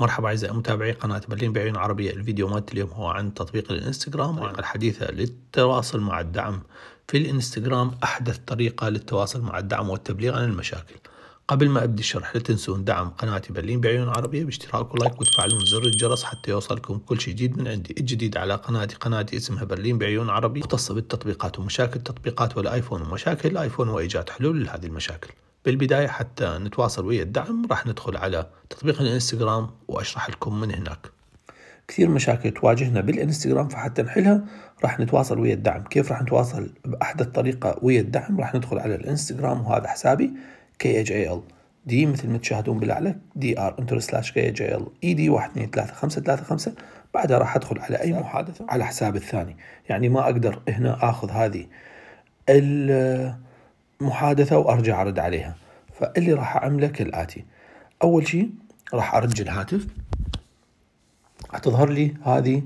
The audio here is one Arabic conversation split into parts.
مرحبا أعزائي متابعي قناة برلين بعيون عربية الفيديو مات اليوم هو عن تطبيق الانستغرام وعن طيب. الحديثة للتواصل مع الدعم في الانستغرام أحدث طريقة للتواصل مع الدعم والتبليغ عن المشاكل قبل ما أبدي الشرح لا تنسون دعم قناتي برلين بعيون عربية باشتراك ولايك وتفعلون زر الجرس حتى يوصلكم كل شيء جديد من عندي الجديد على قناتي قناتي اسمها برلين بعيون عربية مختصة بالتطبيقات ومشاكل التطبيقات والآيفون ومشاكل الآيفون وإيجاد حلول لهذه المشاكل بالبداية حتى نتواصل ويا الدعم راح ندخل على تطبيق الانستغرام وأشرح لكم من هناك كثير مشاكل تواجهنا بالانستغرام فحتى نحلها راح نتواصل ويا الدعم كيف راح نتواصل بأحدث طريقة ويا الدعم راح ندخل على الانستغرام وهذا حسابي KHAL دي مثل ما تشاهدون بالاعلى دي ار انتر سلاش كي جي ال اي دي 1 2 3 5 3 5 بعدها راح ادخل على اي محادثه على حساب الثاني يعني ما اقدر هنا اخذ هذه محادثة وأرجع أرد عليها فاللي راح أعمله كالآتي أول شيء راح أرج الهاتف هتظهر لي هذه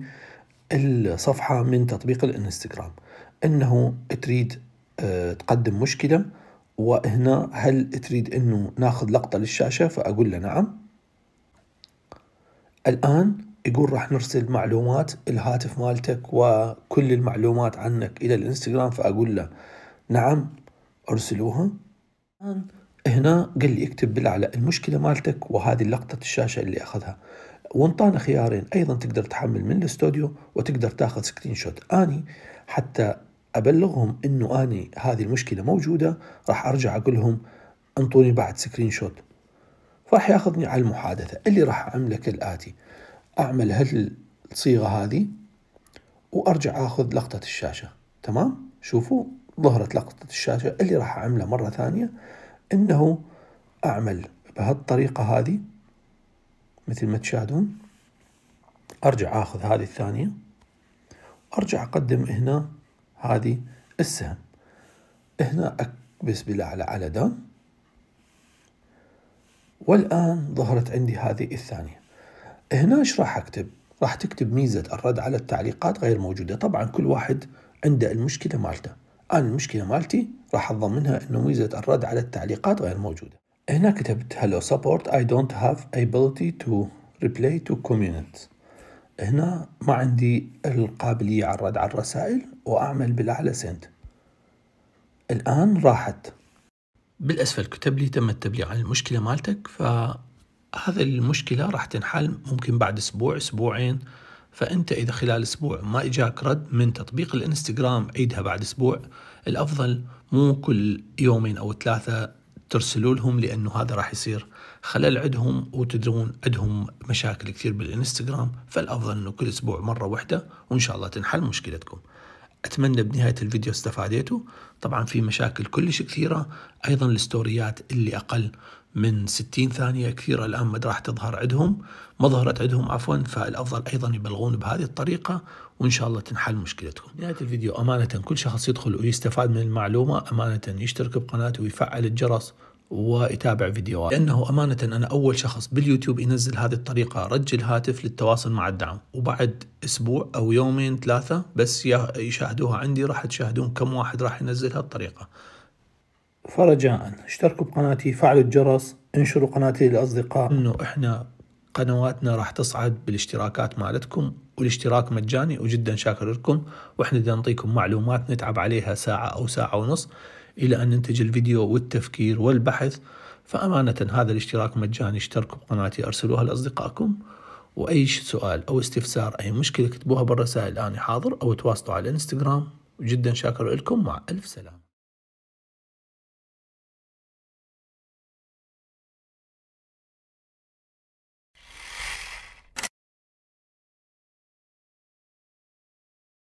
الصفحة من تطبيق الانستغرام انه تريد آه، تقدم مشكلة وهنا هل تريد انه ناخذ لقطة للشاشة فاقول له نعم الان يقول راح نرسل معلومات الهاتف مالتك وكل المعلومات عنك الى الانستغرام فاقول له نعم أرسلوها نعم. هنا قال لي اكتب بالأعلى المشكلة مالتك وهذه لقطة الشاشة اللي أخذها وانطانا خيارين أيضا تقدر تحمل من الاستوديو وتقدر تاخذ سكرين شوت أني حتى أبلغهم أنه أني هذه المشكلة موجودة راح أرجع أقول لهم أنطوني بعد سكرين شوت فراح ياخذني على المحادثة اللي راح أعمله كالآتي أعمل هالصيغة هذه وأرجع أخذ لقطة الشاشة تمام شوفوا ظهرت لقطة الشاشة اللي راح أعمله مرة ثانية أنه أعمل بهالطريقة هذه مثل ما تشاهدون أرجع أخذ هذه الثانية أرجع أقدم هنا هذه السهم هنا أكبس بالأعلى على دان والآن ظهرت عندي هذه الثانية هنا إيش راح أكتب راح تكتب ميزة الرد على التعليقات غير موجودة طبعا كل واحد عنده المشكلة مالته أنا المشكلة مالتي راح أضمنها أنه ميزة الرد على التعليقات غير موجودة هنا كتبت hello support I don't have ability to reply to comment هنا ما عندي القابلية على الرد على الرسائل وأعمل بالأعلى سنت الآن راحت بالأسفل كتب لي تم التبليغ عن المشكلة مالتك فهذا المشكلة راح تنحل ممكن بعد أسبوع أسبوعين فأنت إذا خلال أسبوع ما إجاك رد من تطبيق الإنستغرام عيدها بعد أسبوع الأفضل مو كل يومين أو ثلاثة ترسلوا لهم لأنه هذا راح يصير خلل عندهم وتدرون عندهم مشاكل كثير بالإنستغرام فالأفضل أنه كل أسبوع مرة واحدة وإن شاء الله تنحل مشكلتكم أتمنى بنهاية الفيديو استفاديتوا طبعا في مشاكل كلش كثيرة أيضا الستوريات اللي أقل من 60 ثانية كثيرة الآن ما راح تظهر عندهم ما ظهرت عندهم عفوا فالأفضل أيضا يبلغون بهذه الطريقة وإن شاء الله تنحل مشكلتكم نهاية الفيديو أمانة كل شخص يدخل ويستفاد من المعلومة أمانة يشترك بقناتي ويفعل الجرس ويتابع فيديوهات لأنه أمانة أنا أول شخص باليوتيوب ينزل هذه الطريقة رج الهاتف للتواصل مع الدعم وبعد أسبوع أو يومين ثلاثة بس يشاهدوها عندي راح تشاهدون كم واحد راح ينزل هالطريقة فرجاء اشتركوا بقناتي فعلوا الجرس انشروا قناتي للأصدقاء أنه إحنا قنواتنا راح تصعد بالاشتراكات مالتكم والاشتراك مجاني وجدا شاكر لكم واحنا بدنا نعطيكم معلومات نتعب عليها ساعة أو ساعة ونص إلى أن ننتج الفيديو والتفكير والبحث فأمانة هذا الاشتراك مجاني اشتركوا بقناتي أرسلوها لأصدقائكم وأي سؤال أو استفسار أي مشكلة كتبوها بالرسائل أنا حاضر أو تواصلوا على الانستغرام جدا شاكر لكم مع ألف سلامة